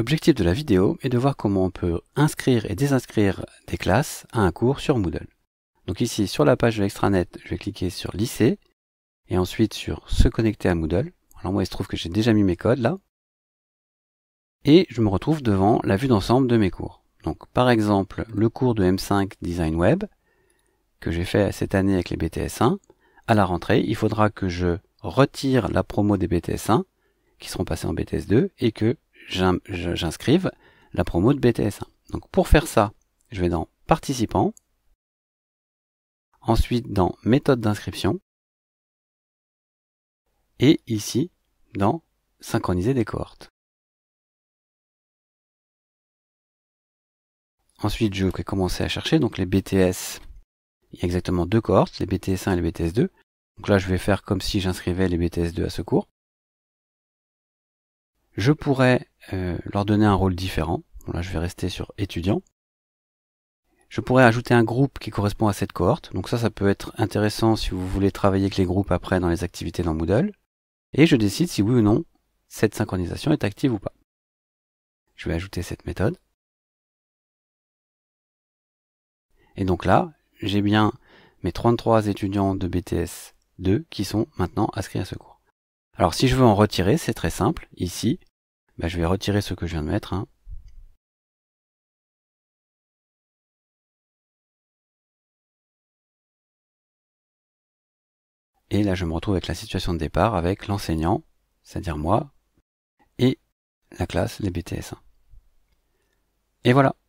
L'objectif de la vidéo est de voir comment on peut inscrire et désinscrire des classes à un cours sur Moodle. Donc ici, sur la page de l'extranet, je vais cliquer sur Lycée, et ensuite sur Se connecter à Moodle. Alors moi, il se trouve que j'ai déjà mis mes codes là. Et je me retrouve devant la vue d'ensemble de mes cours. Donc par exemple, le cours de M5 Design Web, que j'ai fait cette année avec les BTS1, à la rentrée, il faudra que je retire la promo des BTS1, qui seront passés en BTS2, et que j'inscrive la promo de BTS1. Donc pour faire ça, je vais dans participants, ensuite dans méthode d'inscription, et ici dans synchroniser des cohortes. Ensuite, je vais commencer à chercher donc les BTS. Il y a exactement deux cohortes, les BTS1 et les BTS2. Donc là, je vais faire comme si j'inscrivais les BTS2 à ce cours. Je pourrais euh, leur donner un rôle différent. là, je vais rester sur étudiant. Je pourrais ajouter un groupe qui correspond à cette cohorte. Donc ça, ça peut être intéressant si vous voulez travailler avec les groupes après dans les activités dans Moodle. Et je décide si oui ou non cette synchronisation est active ou pas. Je vais ajouter cette méthode. Et donc là, j'ai bien mes 33 étudiants de BTS 2 qui sont maintenant inscrits à ce cours. Alors si je veux en retirer, c'est très simple. Ici, bah, je vais retirer ce que je viens de mettre. Hein. Et là, je me retrouve avec la situation de départ avec l'enseignant, c'est-à-dire moi, et la classe, les bts Et voilà